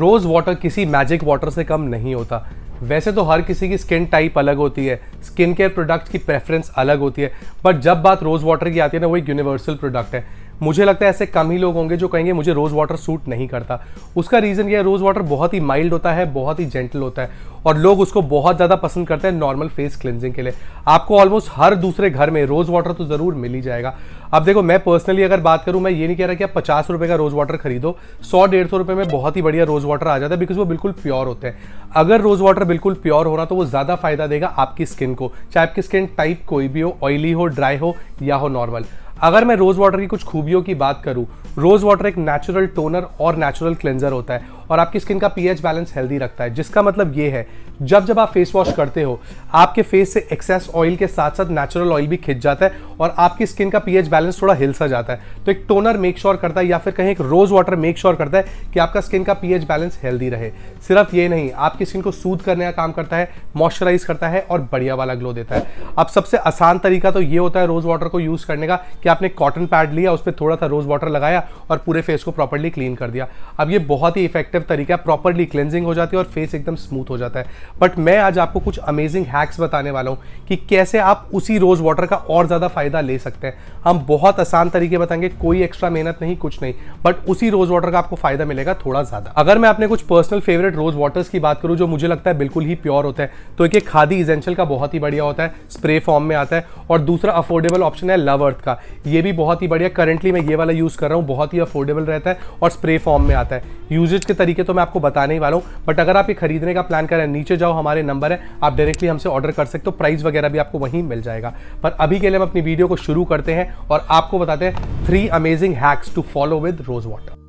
रोज water किसी magic water से कम नहीं होता वैसे तो हर किसी की स्किन टाइप अलग होती है स्किन केयर प्रोडक्ट की प्रेफरेंस अलग होती है बट जब बात रोज़ वाटर की आती है ना वो एक यूनिवर्सल प्रोडक्ट है मुझे लगता है ऐसे कम ही लोग होंगे जो कहेंगे मुझे रोज़ वाटर सूट नहीं करता उसका रीज़न यह है रोज़ वाटर बहुत ही माइल्ड होता है बहुत ही जेंटल होता है और लोग उसको बहुत ज़्यादा पसंद करते हैं नॉर्मल फेस क्लिनजिंग के लिए आपको ऑलमोस्ट हर दूसरे घर में रोज़ वाटर तो ज़रूर मिल ही जाएगा अब देखो मैं पर्सनली अगर बात करूं मैं ये नहीं कह रहा कि आप पचास रुपये का रोज़ वाटर खरीदो सौ डेढ़ सौ रुपये में बहुत ही बढ़िया रोज़ वाटर आ जाता है बिकॉज वो बिल्कुल प्योर होते हैं अगर रोज़ वाटर बिल्कुल प्योर हो रहा तो वो ज़्यादा फायदा देगा आपकी स्किन को चाहे आपकी स्किन टाइप कोई भी हो ऑयली हो ड्राई हो या हो नॉर्मल अगर मैं रोज़ वाटर की कुछ खूबियों की बात करूं रोज़ वाटर एक नेचुरल टोनर और नेचुरल क्लेंजर होता है और आपकी स्किन का पीएच बैलेंस हेल्दी रखता है जिसका मतलब ये है जब जब आप फेस वॉश करते हो आपके फेस से एक्सेस ऑयल के साथ साथ नेचुरल ऑयल भी खिंच जाता है और आपकी स्किन का पीएच बैलेंस थोड़ा हिल सा जाता है तो एक टोनर मेक श्योर करता है या फिर कहीं एक रोज वाटर मेक श्योर करता है कि आपका स्किन का पीएच बैलेंस हेल्दी रहे सिर्फ ये नहीं आपकी स्किन को सूद करने का काम करता है मॉइस्चराइज करता है और बढ़िया वाला ग्लो देता है अब सबसे आसान तरीका तो ये होता है रोज वाटर को यूज करने का कि आपने कॉटन पैड लिया उस पर थोड़ा सा रोज वाटर लगाया और पूरे फेस को प्रॉपरली क्लीन कर दिया अब ये बहुत ही इफेक्टिव इफेक्टिव तरीका प्रॉपरली क्लेंजिंग हो जाती है और फेस एकदम स्मूथ हो जाता है बट मैं आज आपको कुछ अमेजिंग हैक्स बताने वाला हूँ कि कैसे आप उसी रोज़ वाटर का और ज़्यादा फ़ायदा ले सकते हैं हम बहुत आसान तरीके बताएंगे कोई एक्स्ट्रा मेहनत नहीं कुछ नहीं बट उसी रोज़ वाटर का आपको फ़ायदा मिलेगा थोड़ा ज़्यादा अगर मैं अपने कुछ पर्सनल फेवरेट रोज़ वाटर्स की बात करूँ जो मुझे लगता है बिल्कुल ही प्योर होता है तो एक खादी इजेंशियल का बहुत ही बढ़िया होता है स्प्रे फॉर्म में आता है और दूसरा अफोर्डेबल ऑप्शन है लव अर्थ का ये भी बहुत ही बढ़िया करेंटली मैं ये वाला यूज़ कर रहा हूँ बहुत ही अफोर्डेबल रहता है और स्प्रे फॉर्म में आता है यूजेज के तरीके तो मैं आपको बताने ही वाला हूँ बट अगर आप ये खरीदने का प्लान करें नीचे जाओ हमारे नंबर है आप डायरेक्टली हमसे ऑर्डर कर सकते हो प्राइस वगैरह भी आपको वहीं मिल जाएगा पर अभी के लिए हम अपनी वीडियो को शुरू करते हैं और आपको बताते हैं three amazing hacks to follow with rose water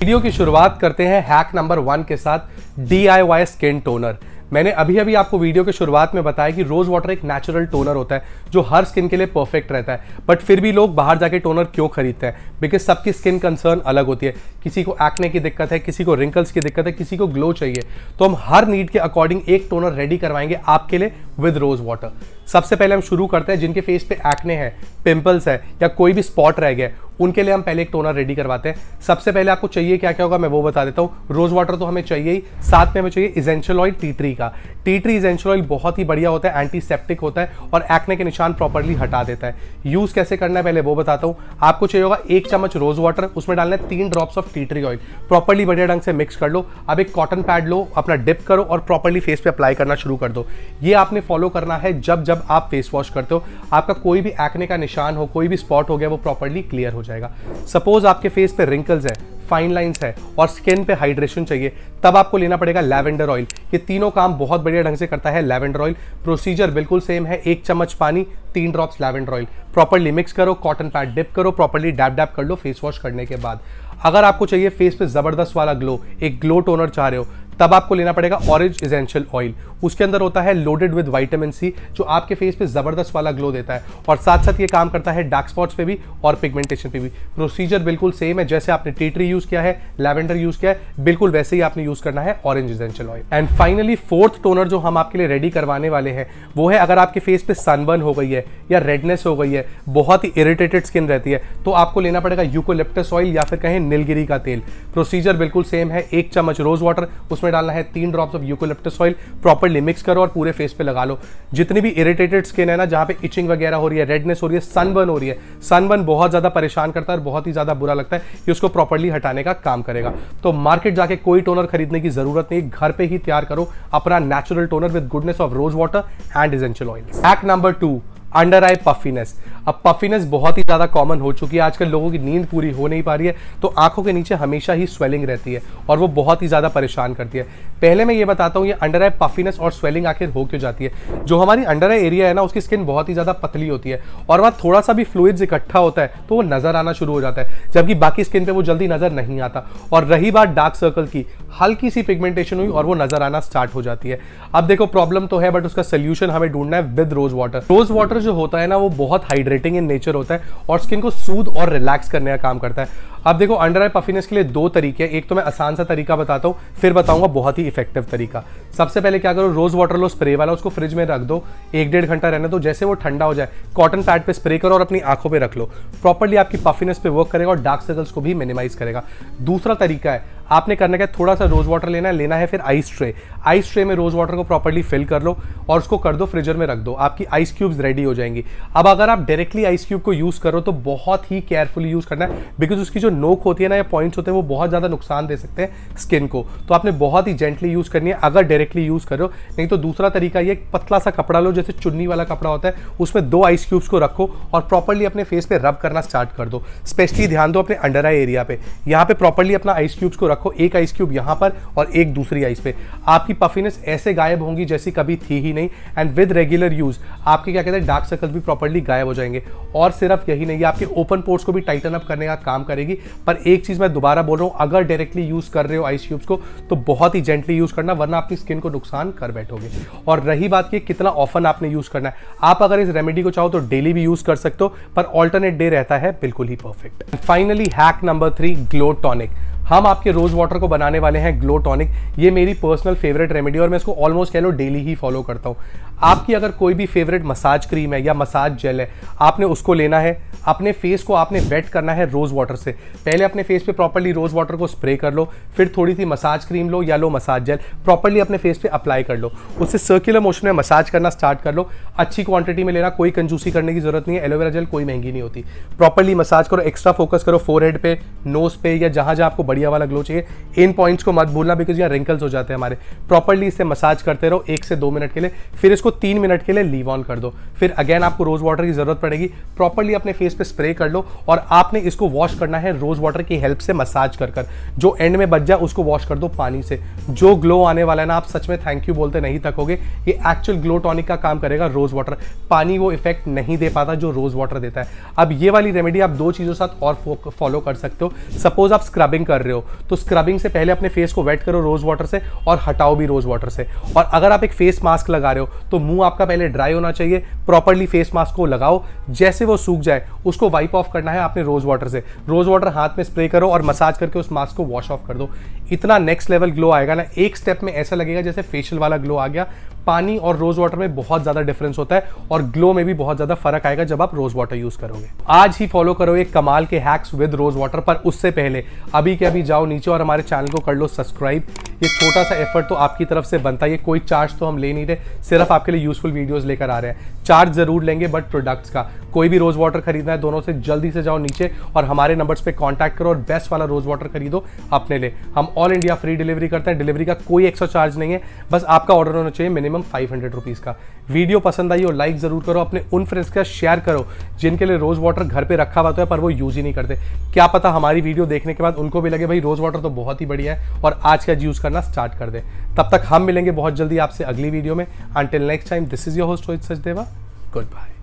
video की शुरुआत करते हैं हैक नंबर वन के साथ D I Y skin toner मैंने अभी अभी आपको वीडियो के शुरुआत में बताया कि रोज वाटर एक नेचुरल टोनर होता है जो हर स्किन के लिए परफेक्ट रहता है बट फिर भी लोग बाहर जाके टोनर क्यों खरीदते हैं बिकॉज सबकी स्किन कंसर्न अलग होती है किसी को एक्ने की दिक्कत है किसी को रिंकल्स की दिक्कत है किसी को ग्लो चाहिए तो हम हर नीड के अकॉर्डिंग एक टोनर रेडी करवाएंगे आपके लिए विद रोज वाटर सबसे पहले हम शुरू करते हैं जिनके फेस पे एक्ने हैं पिंपल्स है या कोई भी स्पॉट रह गया उनके लिए हम पहले एक टोनर रेडी करवाते हैं सबसे पहले आपको चाहिए क्या क्या होगा मैं वो बता देता हूँ रोज वाटर तो हमें चाहिए ही साथ में हमें चाहिए इजेंशियल ऑयल टी ट्री का टी ट्री इजेंशियल ऑयल बहुत ही बढ़िया होता है एंटीसेप्टिक होता है और एक्ने के निशान प्रॉपरली हटा देता है यूज कैसे करना है पहले वो बताता हूँ आपको चाहिए होगा एक चम्मच रोज वाटर उसमें डालना है तीन drops of tea tree oil properly बढ़िया ढंग से मिक्स कर लो अब एक कॉटन पैड लो अपना डिप करो और प्रॉपरली फेस पे अप्लाई करना शुरू कर दो ये आपने फॉलो करना है जब जब आप फेस वॉश करते हो आपका कोई भी एक्ने का निशान हो कोई भी स्पॉट हो गया वो प्रॉपरली क्लियर हो जाएगा सपोज आपके फेस पे रिंकल्स है फाइन लाइंस है और स्किन पे हाइड्रेशन चाहिए तब आपको लेना पड़ेगा लैवेंडर ऑयल ये तीनों काम बहुत बढ़िया ढंग से करता है लैवेंडर ऑयल प्रोसीजर बिल्कुल सेम है एक चम्मच पानी तीन drops lavender oil properly mix करो कॉटन पैड डिप करो प्रॉपरली डैप डैप कर लो फेस वॉश करने के बाद अगर आपको चाहिए फेस पे ज़बरदस्त वाला ग्लो एक ग्लो टोनर चाह रहे हो तब आपको लेना पड़ेगा ऑरेंज इजेंशियल ऑयल उसके अंदर होता है लोडेड विद वाइटामिन सी जो आपके फेस पे ज़बरदस्त वाला ग्लो देता है और साथ साथ ये काम करता है डार्क स्पॉट्स पे भी और पिगमेंटेशन पे भी प्रोसीजर बिल्कुल सेम है जैसे आपने टीटरी यूज़ किया है लेवेंडर यूज़ किया है बिल्कुल वैसे ही आपने यूज़ करना है orange essential oil and finally fourth toner जो हम आपके लिए रेडी करवाने वाले हैं वो है अगर आपके फेस पे सनबर्न हो गई है या रेडनेस हो गई है बहुत ही इरिटेटेड स्किन रहती है तो आपको लेना पड़ेगा यूकोलिप्टस ऑयल या फिर कहें नीलगिरी का तेल प्रोसीजर बिल्कुल सेम है एक चम्मच रोज वाटर उसमें उसमें डालना है तीन drops of eucalyptus oil properly mix करो और पूरे फेस पे लगा लो जितनी भी इरिटेटेड स्किन है ना जहाँ पे इचिंग वगैरह हो रही है रेडनेस हो रही है सनबर्न हो रही है सनबर्न बहुत ज़्यादा परेशान करता है और बहुत ही ज़्यादा बुरा लगता है कि उसको प्रॉपरली हटाने का काम करेगा तो मार्केट जाके कोई टोनर खरीदने की जरूरत नहीं घर पर ही तैयार करो अपना natural toner with goodness of rose water and essential oil act number two under eye puffiness अब पफीनेस बहुत ही ज़्यादा कॉमन हो चुकी है आजकल लोगों की नींद पूरी हो नहीं पा रही है तो आंखों के नीचे हमेशा ही स्वेलिंग रहती है और वो बहुत ही ज़्यादा परेशान करती है पहले मैं ये बताता हूँ ये अंडर आई पफीनेस और स्वेलिंग आखिर हो क्यों जाती है जो हमारी अंडर आई एरिया है ना उसकी स्किन बहुत ही ज़्यादा पतली होती है और वहाँ थोड़ा सा भी फ्लूइड्स इकट्ठा होता है तो वो नज़र आना शुरू हो जाता है जबकि बाकी स्किन पर वो जल्दी नज़र नहीं आता और रही बात डार्क सर्कल की हल्की सी पिगमेंटेशन हुई और वो नज़र आना स्टार्ट हो जाती है अब देखो प्रॉब्लम तो है बट उसका सोल्यूशन हमें ढूंढना है with rose water rose water जो होता है ना वो बहुत हाइड्रेटिंग इन नेचर होता है और स्किन को सूद और रिलैक्स करने का काम करता है अब देखो अंडर आई पफिनेस के लिए दो तरीके हैं एक तो मैं आसान सा तरीका बताता हूँ फिर बताऊंगा बहुत ही इफेक्टिव तरीका सबसे पहले क्या करो रोज वाटर लो स्प्रे वाला उसको फ्रिज में रख दो एक डेढ़ घंटा रहने दो जैसे वो ठंडा हो जाए कॉटन पैड पे स्प्रे करो और अपनी आंखों पर रख लो प्रॉपरली आपकी पफिनेस पे वर्क करेगा और डार्क सर्कल्स को भी मिनिमाइज करेगा दूसरा तरीका है आपने करना क्या थोड़ा सा रोज वाटर लेना है लेना है फिर आइस ट्रे आइस ट्रे में रोज वाटर को प्रॉपरली फिल कर लो और उसको कर दो फ्रिजर में रख दो आपकी आइस क्यूब्स रेडी हो जाएंगी अब अगर आप डायरेक्टली आइस क्यूब को यूज़ करो तो बहुत ही केयरफुली यूज़ करना है बिकॉज उसकी जो नोक होती है ना या पॉइंट्स होते हैं वो बहुत ज़्यादा नुकसान दे सकते हैं स्किन को तो आपने बहुत ही जेंटली यूज़ करनी है अगर डायरेक्टली यूज़ करो नहीं तो दूसरा तरीका ये पतला सा कपड़ा लो जैसे चुन्नी वाला कपड़ा होता है उसमें दो आइस क्यूब्स को रखो और प्रॉपरली अपने फेस पर रब करना स्टार्ट कर दो स्पेशली ध्यान दो अपने अंडर आई एरिया पे यहाँ पे प्रॉपरली अपना आइस क्यूब्स को रखो एक आइस क्यूब यहाँ पर और एक दूसरी आइस पे आपकी पफिनेस ऐसे गायब होंगी जैसी कभी थी ही नहीं एंड विद रेगुलर यूज़ आपके क्या कहते हैं डार्क सर्कल्स भी प्रॉपरली गायब हो जाएंगे और सिर्फ यही नहीं आपके ओपन पोर्ट्स को भी टाइटन अप करने का काम करेगी पर एक चीज़ मैं दोबारा बोल रहा हूं अगर डायरेक्टली यूज़ कर रहे हो आइस क्यूब्स को तो बहुत ही जेंटली यूज़ करना वरना आपकी स्किन को नुकसान कर बैठोगे और रही बात की कितना ऑफन आपने यूज़ करना है आप अगर इस रेमेडी को चाहो तो डेली भी यूज़ कर सकते हो पर ऑल्टरनेट डे रहता है बिल्कुल ही perfect finally hack number three glow tonic हम आपके रोज वाटर को बनाने वाले हैं ग्लो टॉनिक ये मेरी पर्सनल फेवरेट रेमेडी और मैं इसको ऑलमोस्ट कह लो डेली ही फॉलो करता हूँ आपकी अगर कोई भी फेवरेट मसाज क्रीम है या मसाज जेल है आपने उसको लेना है अपने फेस को आपने वेट करना है रोज़ वाटर से पहले अपने फेस पे प्रॉपरली रोज़ वाटर को स्प्रे कर लो फिर थोड़ी सी मसाज क्रीम लो या लो मसाज जेल प्रॉपरली अपने फेस पे अप्लाई कर लो उससे सर्कुलर मोशन में मसाज करना स्टार्ट कर लो अच्छी क्वांटिटी में लेना कोई कंजूसी करने की ज़रूरत नहीं है एलोवेरा जेल कोई महंगी नहीं होती प्रॉपरली मसाज करो एक्स्ट्रा फोकस करो फोर हेड पे नोज़ पे या जहाँ जहाँ आपको बढ़िया वाला ग्लो चाहिए इन पॉइंट्स को मत भूलना बिकॉज यहाँ रिंकल्स हो जाते हैं हमारे प्रॉपरली इसे मसाज करते रहो एक से दो मिनट के लिए फिर इसको इसको तीन मिनट के लिए लीव ऑन कर दो फिर अगेन आपको रोज़ वाटर की ज़रूरत पड़ेगी प्रॉपरली अपने फेस पे स्प्रे कर लो और आपने इसको वॉश करना है रोज़ वाटर की हेल्प से मसाज कर कर जो एंड में बच जाए उसको वॉश कर दो पानी से जो ग्लो आने वाला है ना आप सच में थैंक यू बोलते नहीं थकोगे ये एक्चुअल ग्लो टॉनिक का काम करेगा रोज़ वाटर पानी वो इफेक्ट नहीं दे पाता जो रोज़ वाटर देता है अब ये वाली रेमेडी आप दो चीज़ों साथ और फॉलो कर सकते हो सपोज आप स्क्रबिंग कर रहे हो तो स्क्रबिंग से पहले अपने फेस को वेट करो रोज़ वाटर से और हटाओ भी रोज़ वाटर से और अगर आप एक फेस मास्क लगा रहे हो तो तो मुंह आपका पहले ड्राई होना चाहिए प्रॉपरली फेस मास्क को लगाओ जैसे वो सूख जाए उसको वाइप ऑफ करना है आपने रोज़ वाटर से रोज़ वाटर हाथ में स्प्रे करो और मसाज करके उस मास्क को वॉश ऑफ कर दो इतना नेक्स्ट लेवल ग्लो आएगा ना एक स्टेप में ऐसा लगेगा जैसे फेशियल वाला ग्लो आ गया पानी और रोज वाटर में बहुत ज्यादा डिफरेंस होता है और ग्लो में भी बहुत ज्यादा फर्क आएगा जब आप रोज वाटर यूज करोगे आज ही फॉलो करो एक कमाल के हैक्स विद रोज वाटर पर उससे पहले अभी के अभी जाओ नीचे और हमारे चैनल को कर लो सब्सक्राइब ये छोटा सा एफर्ट तो आपकी तरफ से बनता है कोई चार्ज तो हम ले नहीं रहे सिर्फ आप आपके लिए यूजफुल वीडियोस लेकर आ रहे हैं चार्ज जरूर लेंगे बट प्रोडक्ट्स का कोई भी रोज वाटर खरीदना है दोनों से जल्दी से जाओ नीचे और हमारे नंबर्स पे कांटेक्ट करो और बेस्ट वाला रोज वाटर खरीदो अपने लिए हम ऑल इंडिया फ्री डिलीवरी करते हैं डिलीवरी का कोई एक्स्ट्रा चार्ज नहीं है बस आपका ऑर्डर होना चाहिए मिनिमम फाइव हंड्रेड रुपीज़ का वीडियो पसंद आई हो लाइक ज़रूर करो अपने उन फ्रेंड्स के साथ शेयर करो जिनके लिए रोज़ वाटर घर पे रखा हुआ तो है पर वो यूज़ ही नहीं करते क्या पता हमारी वीडियो देखने के बाद उनको भी लगे भाई रोज़ वाटर तो बहुत ही बढ़िया है और आज का यूज़ करना स्टार्ट कर दें तब तक हम मिलेंगे बहुत जल्दी आपसे अगली वीडियो में until next time this is your host Rohit Sachdeva good bye